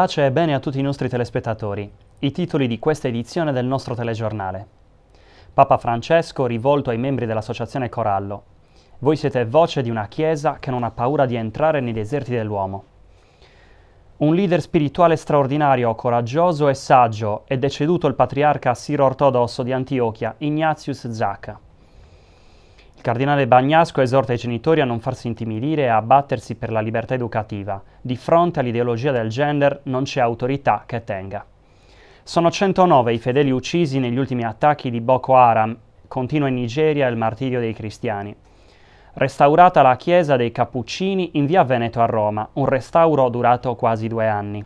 Pace e bene a tutti i nostri telespettatori. I titoli di questa edizione del nostro telegiornale. Papa Francesco rivolto ai membri dell'Associazione Corallo. Voi siete voce di una Chiesa che non ha paura di entrare nei deserti dell'uomo. Un leader spirituale straordinario, coraggioso e saggio è deceduto il patriarca siro-ortodosso di Antiochia, Ignatius Zacca. Il cardinale Bagnasco esorta i genitori a non farsi intimidire e a battersi per la libertà educativa. Di fronte all'ideologia del gender non c'è autorità che tenga. Sono 109 i fedeli uccisi negli ultimi attacchi di Boko Haram. Continua in Nigeria il martirio dei cristiani. Restaurata la chiesa dei Cappuccini in via Veneto a Roma, un restauro durato quasi due anni.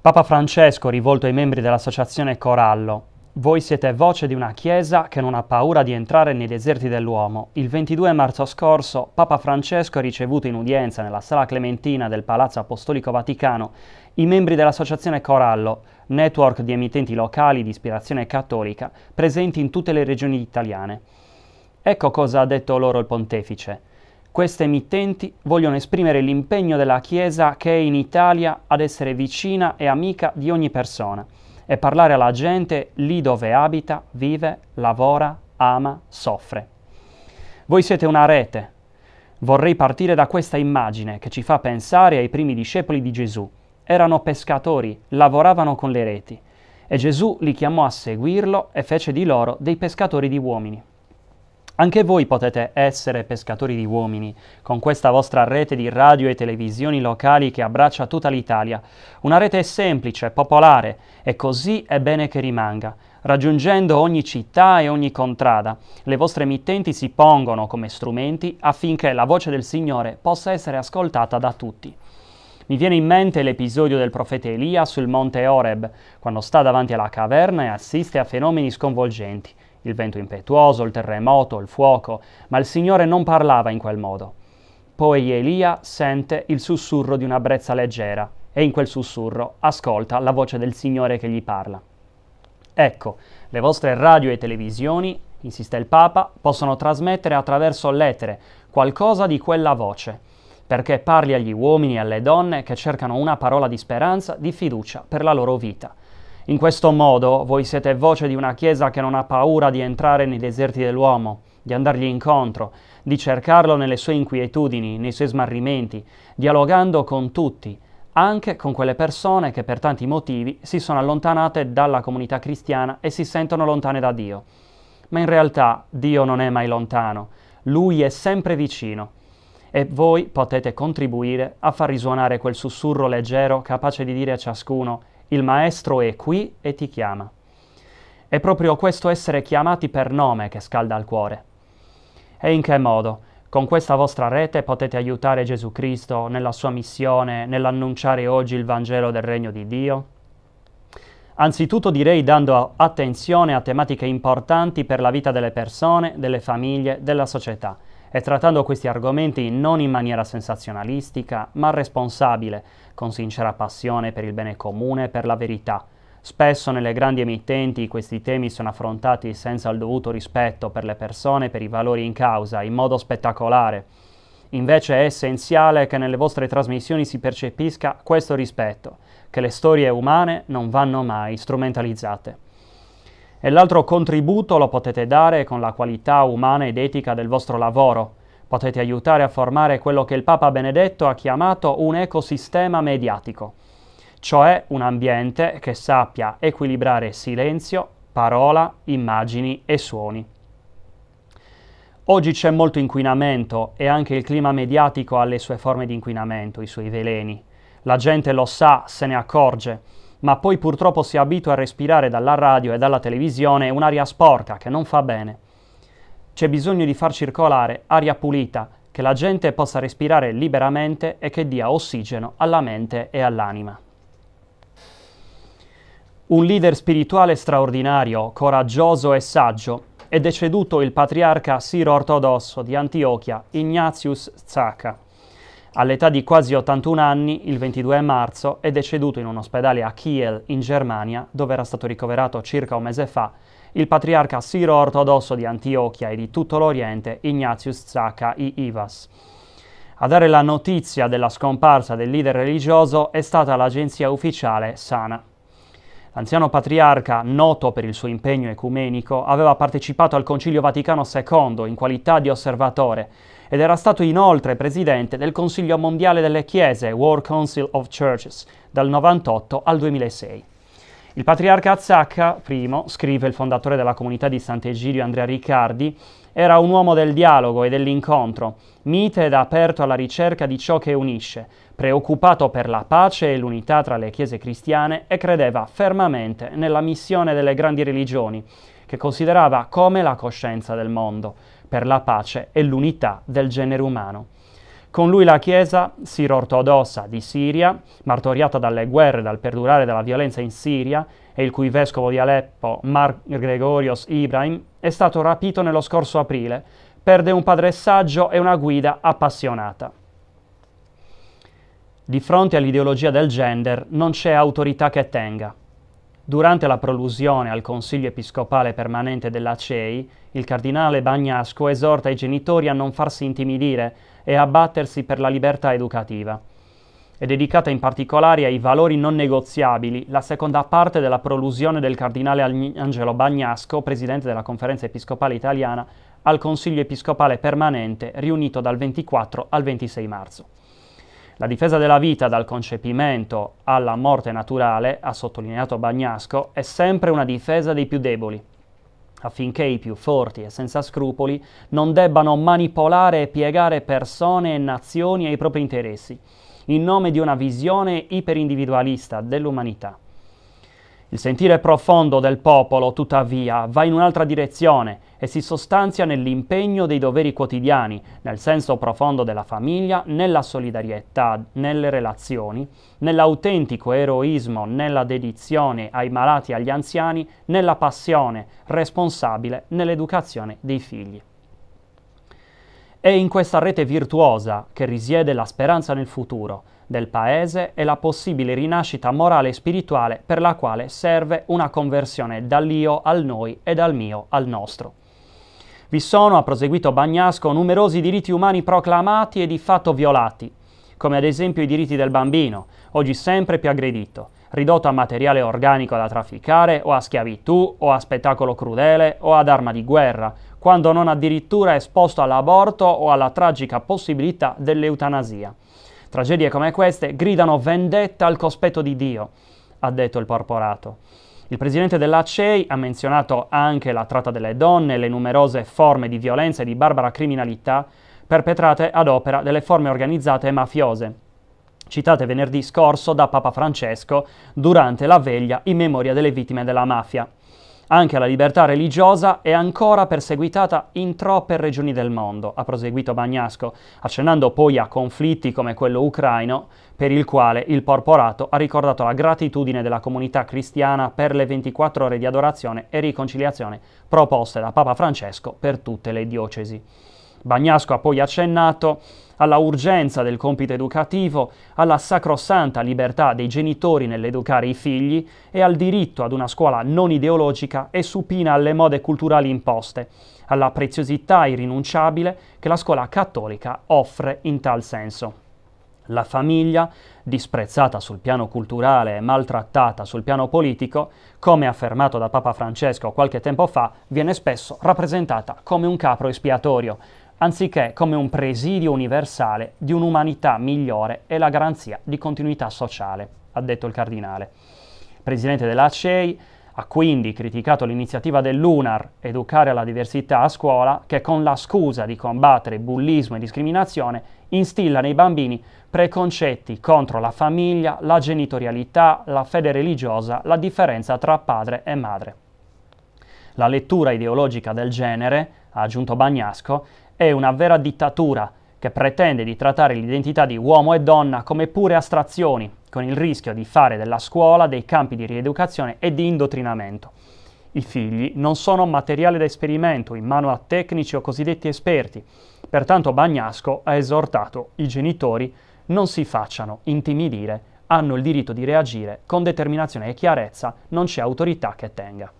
Papa Francesco, rivolto ai membri dell'associazione Corallo, voi siete voce di una Chiesa che non ha paura di entrare nei deserti dell'uomo. Il 22 marzo scorso Papa Francesco ha ricevuto in udienza nella Sala Clementina del Palazzo Apostolico Vaticano i membri dell'associazione Corallo, network di emittenti locali di ispirazione cattolica presenti in tutte le regioni italiane. Ecco cosa ha detto loro il pontefice. Queste emittenti vogliono esprimere l'impegno della Chiesa che è in Italia ad essere vicina e amica di ogni persona e parlare alla gente lì dove abita, vive, lavora, ama, soffre. Voi siete una rete. Vorrei partire da questa immagine che ci fa pensare ai primi discepoli di Gesù. Erano pescatori, lavoravano con le reti e Gesù li chiamò a seguirlo e fece di loro dei pescatori di uomini. Anche voi potete essere pescatori di uomini, con questa vostra rete di radio e televisioni locali che abbraccia tutta l'Italia. Una rete semplice, popolare, e così è bene che rimanga, raggiungendo ogni città e ogni contrada. Le vostre emittenti si pongono come strumenti affinché la voce del Signore possa essere ascoltata da tutti. Mi viene in mente l'episodio del profeta Elia sul monte Oreb, quando sta davanti alla caverna e assiste a fenomeni sconvolgenti il vento impetuoso, il terremoto, il fuoco, ma il Signore non parlava in quel modo. Poi Elia sente il sussurro di una brezza leggera e in quel sussurro ascolta la voce del Signore che gli parla. Ecco, le vostre radio e televisioni, insiste il Papa, possono trasmettere attraverso l'etere qualcosa di quella voce, perché parli agli uomini e alle donne che cercano una parola di speranza, di fiducia per la loro vita. In questo modo voi siete voce di una Chiesa che non ha paura di entrare nei deserti dell'uomo, di andargli incontro, di cercarlo nelle sue inquietudini, nei suoi smarrimenti, dialogando con tutti, anche con quelle persone che per tanti motivi si sono allontanate dalla comunità cristiana e si sentono lontane da Dio. Ma in realtà Dio non è mai lontano, Lui è sempre vicino e voi potete contribuire a far risuonare quel sussurro leggero capace di dire a ciascuno il Maestro è qui e ti chiama. È proprio questo essere chiamati per nome che scalda il cuore. E in che modo? Con questa vostra rete potete aiutare Gesù Cristo nella sua missione, nell'annunciare oggi il Vangelo del Regno di Dio? Anzitutto direi dando attenzione a tematiche importanti per la vita delle persone, delle famiglie, della società e trattando questi argomenti non in maniera sensazionalistica, ma responsabile, con sincera passione per il bene comune e per la verità. Spesso nelle grandi emittenti questi temi sono affrontati senza il dovuto rispetto per le persone e per i valori in causa, in modo spettacolare. Invece è essenziale che nelle vostre trasmissioni si percepisca questo rispetto, che le storie umane non vanno mai strumentalizzate. E l'altro contributo lo potete dare con la qualità umana ed etica del vostro lavoro. Potete aiutare a formare quello che il Papa Benedetto ha chiamato un ecosistema mediatico, cioè un ambiente che sappia equilibrare silenzio, parola, immagini e suoni. Oggi c'è molto inquinamento e anche il clima mediatico ha le sue forme di inquinamento, i suoi veleni. La gente lo sa, se ne accorge ma poi purtroppo si abitua a respirare dalla radio e dalla televisione un'aria sporca che non fa bene. C'è bisogno di far circolare aria pulita, che la gente possa respirare liberamente e che dia ossigeno alla mente e all'anima. Un leader spirituale straordinario, coraggioso e saggio, è deceduto il patriarca siro ortodosso di Antiochia, Ignatius Zacca. All'età di quasi 81 anni, il 22 marzo, è deceduto in un ospedale a Kiel, in Germania, dove era stato ricoverato circa un mese fa, il patriarca siro-ortodosso di Antiochia e di tutto l'Oriente, Ignatius Zaka I. Ivas. A dare la notizia della scomparsa del leader religioso è stata l'agenzia ufficiale Sana. L'anziano patriarca, noto per il suo impegno ecumenico, aveva partecipato al Concilio Vaticano II in qualità di osservatore, ed era stato inoltre presidente del Consiglio mondiale delle Chiese, World Council of Churches, dal 1998 al 2006. Il patriarca Azzacca I, scrive il fondatore della comunità di Sant'Egidio Andrea Riccardi, era un uomo del dialogo e dell'incontro, mite ed aperto alla ricerca di ciò che unisce, preoccupato per la pace e l'unità tra le chiese cristiane e credeva fermamente nella missione delle grandi religioni, che considerava come la coscienza del mondo, per la pace e l'unità del genere umano. Con lui la Chiesa siro-ortodossa di Siria, martoriata dalle guerre e dal perdurare della violenza in Siria, e il cui vescovo di Aleppo, Mark Gregorios Ibrahim, è stato rapito nello scorso aprile, perde un padre saggio e una guida appassionata. Di fronte all'ideologia del gender non c'è autorità che tenga. Durante la prolusione al Consiglio Episcopale Permanente della CEI, il cardinale Bagnasco esorta i genitori a non farsi intimidire e a battersi per la libertà educativa. È dedicata in particolare ai valori non negoziabili, la seconda parte della prolusione del cardinale Angelo Bagnasco, presidente della Conferenza Episcopale Italiana, al Consiglio Episcopale Permanente riunito dal 24 al 26 marzo. La difesa della vita dal concepimento alla morte naturale, ha sottolineato Bagnasco, è sempre una difesa dei più deboli, affinché i più forti e senza scrupoli non debbano manipolare e piegare persone e nazioni ai propri interessi, in nome di una visione iperindividualista dell'umanità. Il sentire profondo del popolo, tuttavia, va in un'altra direzione e si sostanzia nell'impegno dei doveri quotidiani, nel senso profondo della famiglia, nella solidarietà, nelle relazioni, nell'autentico eroismo, nella dedizione ai malati e agli anziani, nella passione responsabile nell'educazione dei figli. È in questa rete virtuosa che risiede la speranza nel futuro del Paese e la possibile rinascita morale e spirituale per la quale serve una conversione dall'io al noi e dal mio al nostro. Vi sono, ha proseguito Bagnasco, numerosi diritti umani proclamati e di fatto violati, come ad esempio i diritti del bambino, oggi sempre più aggredito, ridotto a materiale organico da trafficare o a schiavitù o a spettacolo crudele o ad arma di guerra, quando non addirittura esposto all'aborto o alla tragica possibilità dell'eutanasia. Tragedie come queste gridano vendetta al cospetto di Dio, ha detto il porporato. Il presidente della CEI ha menzionato anche la tratta delle donne e le numerose forme di violenza e di barbara criminalità perpetrate ad opera delle forme organizzate e mafiose, citate venerdì scorso da Papa Francesco durante la veglia in memoria delle vittime della mafia. Anche la libertà religiosa è ancora perseguitata in troppe regioni del mondo, ha proseguito Bagnasco, accennando poi a conflitti come quello ucraino, per il quale il porporato ha ricordato la gratitudine della comunità cristiana per le 24 ore di adorazione e riconciliazione proposte da Papa Francesco per tutte le diocesi. Bagnasco ha poi accennato alla urgenza del compito educativo, alla sacrosanta libertà dei genitori nell'educare i figli e al diritto ad una scuola non ideologica e supina alle mode culturali imposte, alla preziosità irrinunciabile che la scuola cattolica offre in tal senso. La famiglia, disprezzata sul piano culturale e maltrattata sul piano politico, come affermato da Papa Francesco qualche tempo fa, viene spesso rappresentata come un capro espiatorio, anziché come un presidio universale di un'umanità migliore e la garanzia di continuità sociale, ha detto il cardinale. Il presidente della CEI ha quindi criticato l'iniziativa dell'UNAR Educare alla diversità a scuola, che con la scusa di combattere bullismo e discriminazione instilla nei bambini preconcetti contro la famiglia, la genitorialità, la fede religiosa, la differenza tra padre e madre. La lettura ideologica del genere, ha aggiunto Bagnasco, è una vera dittatura che pretende di trattare l'identità di uomo e donna come pure astrazioni, con il rischio di fare della scuola dei campi di rieducazione e di indottrinamento. I figli non sono materiale da esperimento in mano a tecnici o cosiddetti esperti, pertanto Bagnasco ha esortato i genitori non si facciano intimidire, hanno il diritto di reagire con determinazione e chiarezza, non c'è autorità che tenga.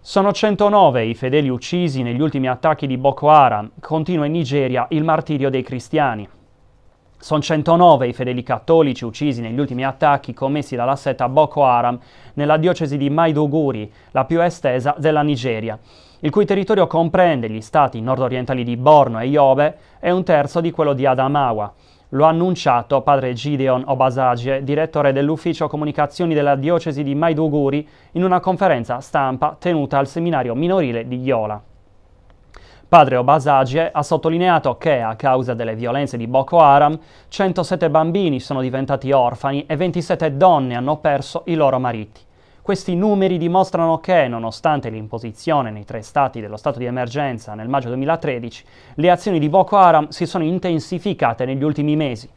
Sono 109 i fedeli uccisi negli ultimi attacchi di Boko Haram. Continua in Nigeria il martirio dei cristiani. Sono 109 i fedeli cattolici uccisi negli ultimi attacchi commessi dalla setta Boko Haram nella diocesi di Maiduguri, la più estesa della Nigeria, il cui territorio comprende gli stati nordorientali di Borno e Yobe e un terzo di quello di Adamawa. Lo ha annunciato padre Gideon Obasagie, direttore dell'ufficio comunicazioni della diocesi di Maiduguri, in una conferenza stampa tenuta al seminario minorile di Ghiola. Padre Obasagie ha sottolineato che, a causa delle violenze di Boko Haram, 107 bambini sono diventati orfani e 27 donne hanno perso i loro mariti. Questi numeri dimostrano che, nonostante l'imposizione nei tre stati dello stato di emergenza nel maggio 2013, le azioni di Boko Haram si sono intensificate negli ultimi mesi.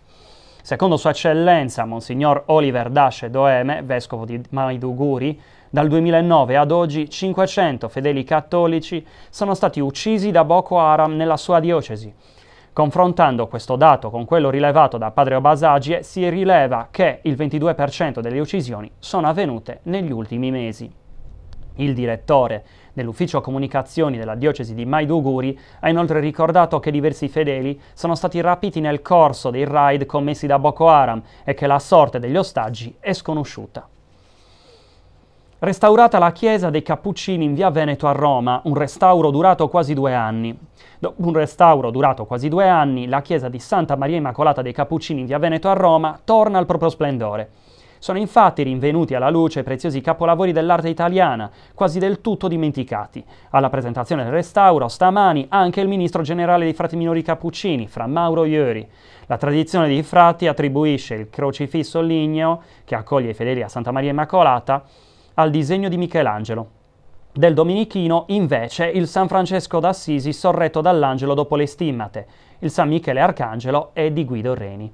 Secondo Sua Eccellenza, Monsignor Oliver Dashe Doeme, vescovo di Maiduguri, dal 2009 ad oggi 500 fedeli cattolici sono stati uccisi da Boko Haram nella sua diocesi Confrontando questo dato con quello rilevato da Padre Obasagie, si rileva che il 22% delle uccisioni sono avvenute negli ultimi mesi. Il direttore dell'ufficio comunicazioni della diocesi di Maiduguri ha inoltre ricordato che diversi fedeli sono stati rapiti nel corso dei raid commessi da Boko Haram e che la sorte degli ostaggi è sconosciuta. Restaurata la chiesa dei Cappuccini in via Veneto a Roma, un restauro durato quasi due anni. Dopo un restauro durato quasi due anni, la chiesa di Santa Maria Immacolata dei Cappuccini in via Veneto a Roma torna al proprio splendore. Sono infatti rinvenuti alla luce preziosi capolavori dell'arte italiana, quasi del tutto dimenticati. Alla presentazione del restauro stamani anche il ministro generale dei frati minori cappuccini, Fra Mauro Iori. La tradizione dei frati attribuisce il crocifisso ligneo, che accoglie i fedeli a Santa Maria Immacolata, al disegno di Michelangelo. Del Domenichino, invece, il San Francesco d'Assisi sorretto dall'angelo dopo le stimmate, il San Michele Arcangelo è di Guido Reni.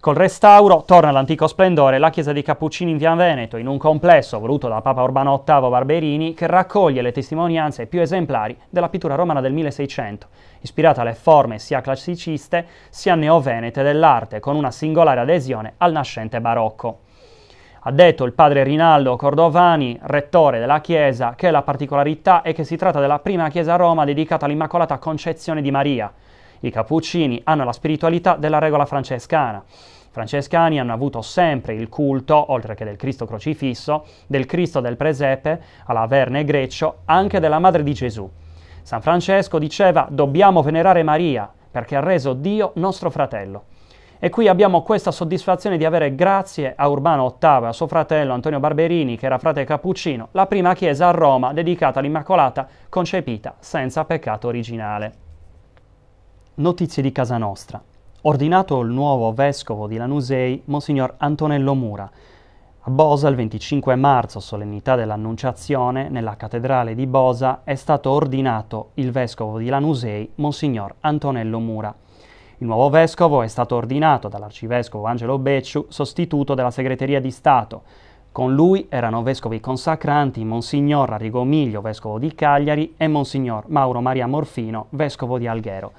Col restauro torna all'antico splendore la chiesa dei Cappuccini in Via Veneto, in un complesso voluto da Papa Urbano VIII Barberini, che raccoglie le testimonianze più esemplari della pittura romana del 1600, ispirata alle forme sia classiciste sia neovenete dell'arte, con una singolare adesione al nascente barocco. Ha detto il padre Rinaldo Cordovani, rettore della chiesa, che la particolarità è che si tratta della prima chiesa a Roma dedicata all'Immacolata Concezione di Maria. I cappuccini hanno la spiritualità della regola francescana. I francescani hanno avuto sempre il culto, oltre che del Cristo crocifisso, del Cristo del presepe, alla Verne Greccio, anche della Madre di Gesù. San Francesco diceva dobbiamo venerare Maria perché ha reso Dio nostro fratello. E qui abbiamo questa soddisfazione di avere, grazie a Urbano VIII, a suo fratello Antonio Barberini, che era frate cappuccino, la prima chiesa a Roma dedicata all'Immacolata concepita senza peccato originale. Notizie di casa nostra. Ordinato il nuovo vescovo di Lanusei, Monsignor Antonello Mura. A Bosa il 25 marzo, solennità dell'Annunciazione, nella cattedrale di Bosa, è stato ordinato il vescovo di Lanusei, Monsignor Antonello Mura. Il nuovo vescovo è stato ordinato dall'arcivescovo Angelo Becciu, sostituto della segreteria di Stato. Con lui erano vescovi consacranti Monsignor Arrigo Miglio, vescovo di Cagliari, e Monsignor Mauro Maria Morfino, vescovo di Alghero.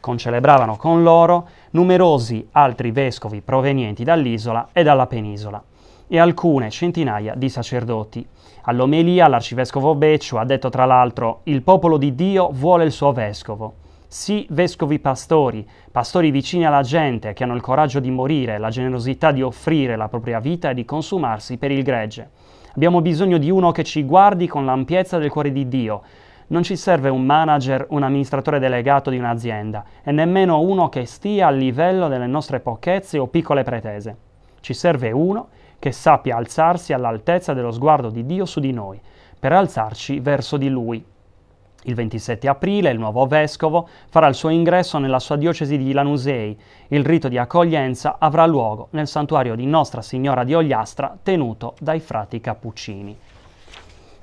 Concelebravano con loro numerosi altri vescovi provenienti dall'isola e dalla penisola e alcune centinaia di sacerdoti. All'omelia l'arcivescovo Becciu ha detto tra l'altro «Il popolo di Dio vuole il suo vescovo». Sì, vescovi pastori, pastori vicini alla gente che hanno il coraggio di morire, la generosità di offrire la propria vita e di consumarsi per il gregge. Abbiamo bisogno di uno che ci guardi con l'ampiezza del cuore di Dio. Non ci serve un manager, un amministratore delegato di un'azienda e nemmeno uno che stia al livello delle nostre pochezze o piccole pretese. Ci serve uno che sappia alzarsi all'altezza dello sguardo di Dio su di noi, per alzarci verso di Lui. Il 27 aprile il nuovo vescovo farà il suo ingresso nella sua diocesi di Lanusei. Il rito di accoglienza avrà luogo nel santuario di Nostra Signora di Ogliastra tenuto dai frati cappuccini.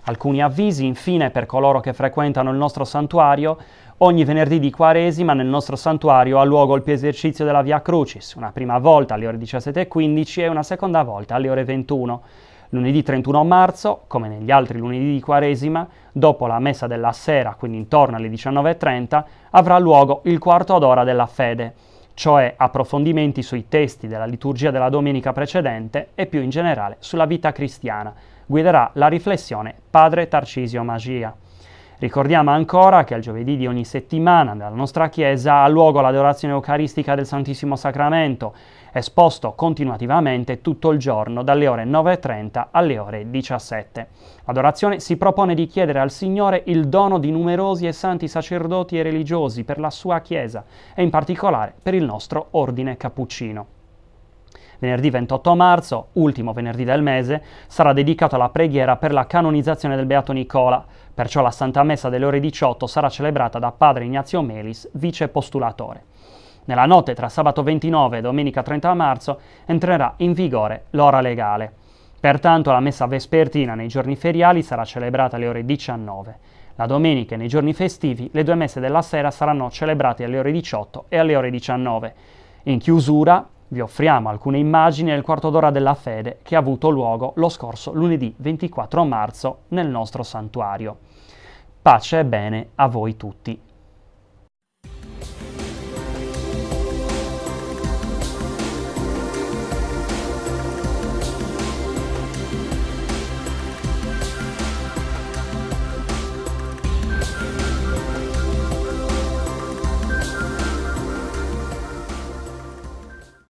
Alcuni avvisi infine per coloro che frequentano il nostro santuario. Ogni venerdì di Quaresima nel nostro santuario ha luogo il più esercizio della Via Crucis, una prima volta alle ore 17.15 e una seconda volta alle ore 21. Lunedì 31 marzo, come negli altri lunedì di Quaresima, dopo la messa della sera, quindi intorno alle 19.30, avrà luogo il quarto d'ora della fede, cioè approfondimenti sui testi della liturgia della domenica precedente e più in generale sulla vita cristiana. Guiderà la riflessione Padre Tarcisio Magia. Ricordiamo ancora che al giovedì di ogni settimana nella nostra Chiesa ha luogo l'adorazione eucaristica del Santissimo Sacramento esposto continuativamente tutto il giorno dalle ore 9.30 alle ore 17. L'adorazione si propone di chiedere al Signore il dono di numerosi e santi sacerdoti e religiosi per la sua Chiesa e in particolare per il nostro ordine cappuccino. Venerdì 28 marzo, ultimo venerdì del mese, sarà dedicato alla preghiera per la canonizzazione del Beato Nicola, perciò la Santa Messa delle ore 18 sarà celebrata da Padre Ignazio Melis, vice postulatore. Nella notte tra sabato 29 e domenica 30 marzo entrerà in vigore l'ora legale. Pertanto la messa vespertina nei giorni feriali sarà celebrata alle ore 19. La domenica e nei giorni festivi le due messe della sera saranno celebrate alle ore 18 e alle ore 19. In chiusura vi offriamo alcune immagini del quarto d'ora della fede che ha avuto luogo lo scorso lunedì 24 marzo nel nostro santuario. Pace e bene a voi tutti.